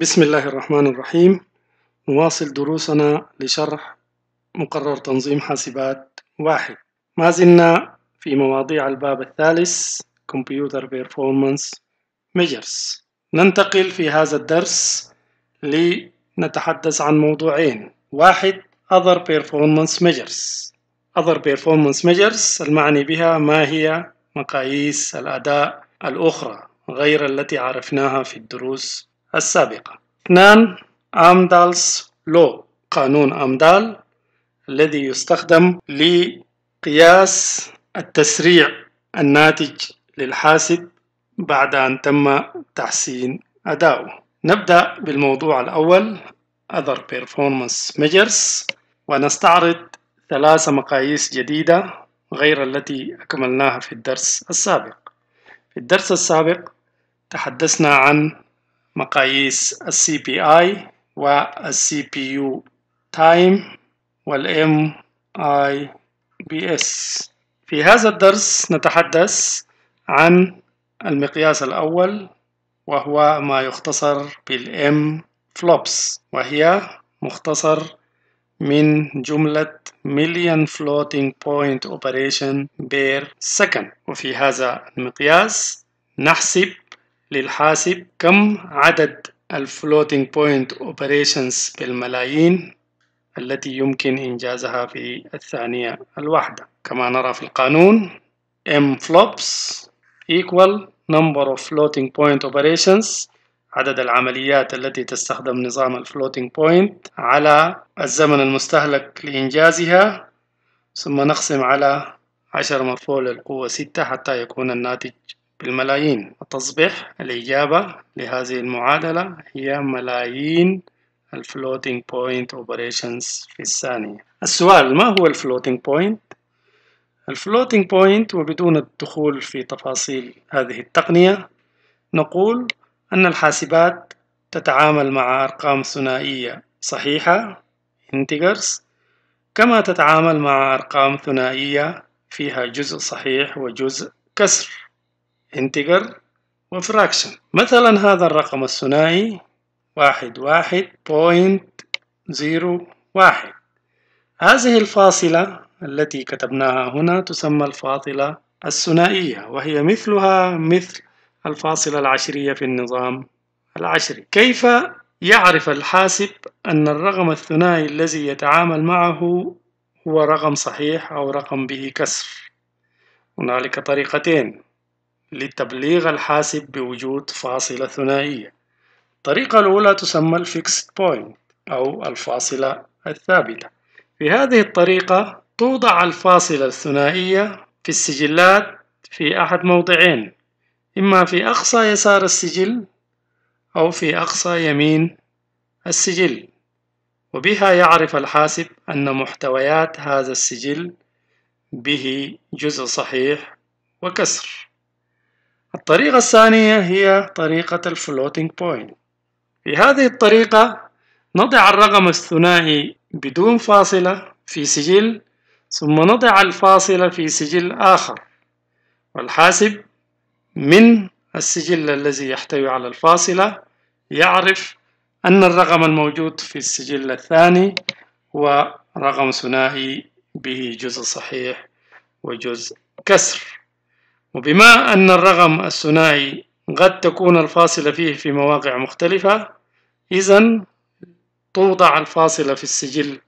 بسم الله الرحمن الرحيم نواصل دروسنا لشرح مقرر تنظيم حاسبات واحد ما زلنا في مواضيع الباب الثالث Computer Performance Measures ننتقل في هذا الدرس لنتحدث عن موضوعين واحد Other Performance Measures Other Performance Measures المعني بها ما هي مقاييس الأداء الأخرى غير التي عرفناها في الدروس السابقة اثنان أمدالس لو قانون أمدال الذي يستخدم لقياس التسريع الناتج للحاسب بعد أن تم تحسين أداؤه نبدأ بالموضوع الأول Other Performance Measures ونستعرض ثلاث مقاييس جديدة غير التي أكملناها في الدرس السابق في الدرس السابق تحدثنا عن مقاييس السي بي اي والسي بي يو تايم والام اي بي اس في هذا الدرس نتحدث عن المقياس الأول وهو ما يختصر بالام فلوبس وهي مختصر من جملة million floating point operation per second وفي هذا المقياس نحسب للحاسب كم عدد الفلوتينج بوينت اوبريشنز بالملايين التي يمكن إنجازها في الثانية الواحدة كما نرى في القانون m flops equal number of floating point operations عدد العمليات التي تستخدم نظام الفلوتينج بوينت على الزمن المستهلك لإنجازها ثم نقسم على 10 مفعول القوة 6 حتى يكون الناتج بالملايين وتصبح الإجابة لهذه المعادلة هي ملايين الفلوتينج بوينت اوبريشنز في الثانية السؤال ما هو الفلوتينج بوينت؟ الفلوتينج بوينت وبدون الدخول في تفاصيل هذه التقنية نقول أن الحاسبات تتعامل مع أرقام ثنائية صحيحة integers كما تتعامل مع أرقام ثنائية فيها جزء صحيح وجزء كسر انتجر وفراكشن مثلا هذا الرقم الثنائي واحد واحد بوينت زيرو واحد هذه الفاصلة التي كتبناها هنا تسمى الفاصلة الثنائية وهي مثلها مثل الفاصلة العشرية في النظام العشري كيف يعرف الحاسب أن الرقم الثنائي الذي يتعامل معه هو رقم صحيح أو رقم به كسر هنالك طريقتين لتبليغ الحاسب بوجود فاصلة ثنائية الطريقة الأولى تسمى Fixed بوينت أو الفاصلة الثابتة في هذه الطريقة توضع الفاصلة الثنائية في السجلات في أحد موضعين إما في أقصى يسار السجل أو في أقصى يمين السجل وبها يعرف الحاسب أن محتويات هذا السجل به جزء صحيح وكسر الطريقة الثانية هي طريقة الفلوتينج بوينت في هذه الطريقة نضع الرقم الثنائي بدون فاصلة في سجل ثم نضع الفاصلة في سجل آخر والحاسب من السجل الذي يحتوي على الفاصلة يعرف أن الرقم الموجود في السجل الثاني هو رقم ثنائي به جزء صحيح وجزء كسر وبما أن الرقم الثنائي قد تكون الفاصلة فيه في مواقع مختلفة إذا توضع الفاصلة في السجل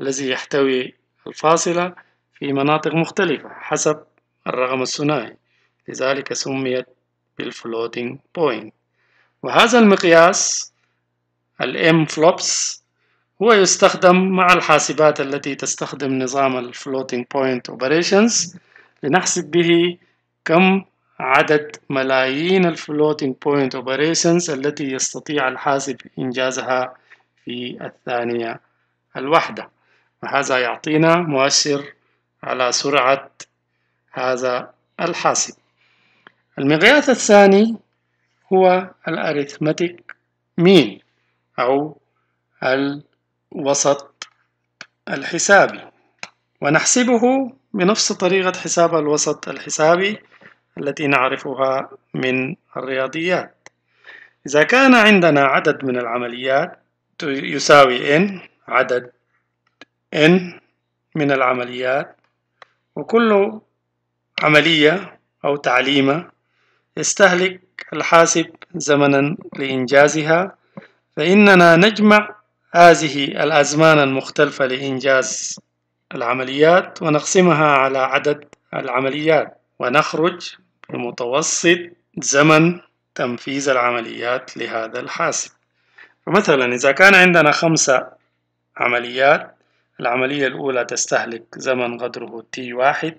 الذي يحتوي الفاصلة في مناطق مختلفة حسب الرقم الثنائي لذلك سميت بالفلوتينج بوينت وهذا المقياس الام فلوبس هو يستخدم مع الحاسبات التي تستخدم نظام الفلوتينج بوينت اوبريشنز لنحسب به كم عدد ملايين الفلوتينج بوينت اوبريشنز التي يستطيع الحاسب إنجازها في الثانية الواحدة وهذا يعطينا مؤشر على سرعة هذا الحاسب المقياس الثاني هو الأريثمتيك مين أو الوسط الحسابي ونحسبه بنفس طريقة حساب الوسط الحسابي التي نعرفها من الرياضيات إذا كان عندنا عدد من العمليات يساوي n عدد n من العمليات وكل عملية أو تعليمة يستهلك الحاسب زمنا لإنجازها فإننا نجمع هذه الأزمان المختلفة لإنجاز العمليات ونقسمها على عدد العمليات ونخرج المتوسط زمن تنفيذ العمليات لهذا الحاسب فمثلا إذا كان عندنا خمسة عمليات العملية الأولى تستهلك زمن قدره t واحد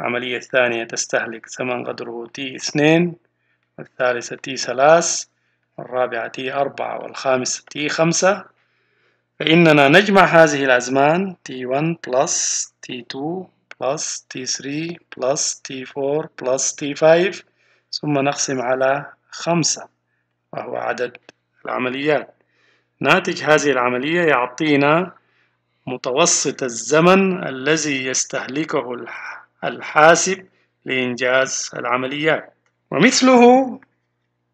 العملية الثانية تستهلك زمن قدره t اثنين والثالثة t ثلاث والرابعة t أربعة والخامسة t خمسة فإننا نجمع هذه الأزمان t1 plus t2 plus t3 plus t4 plus t5 ثم نقسم على خمسة وهو عدد العمليات ناتج هذه العملية يعطينا متوسط الزمن الذي يستهلكه الحاسب لإنجاز العمليات ومثله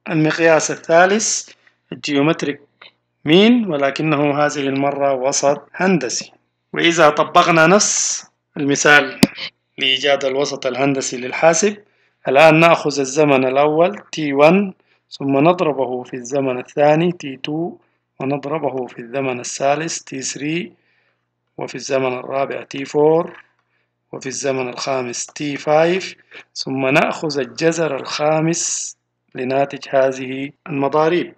المقياس الثالث الجيومتريك مين ولكنه هذه المرة وسط هندسي وإذا طبقنا نفس المثال لإيجاد الوسط الهندسي للحاسب الآن نأخذ الزمن الأول T1 ثم نضربه في الزمن الثاني T2 ونضربه في الزمن الثالث T3 وفي الزمن الرابع T4 وفي الزمن الخامس T5 ثم نأخذ الجذر الخامس لناتج هذه المضاريب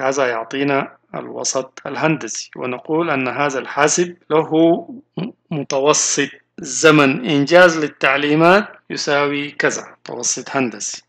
هذا يعطينا الوسط الهندسي ونقول أن هذا الحاسب له متوسط زمن إنجاز للتعليمات يساوي كذا متوسط هندسي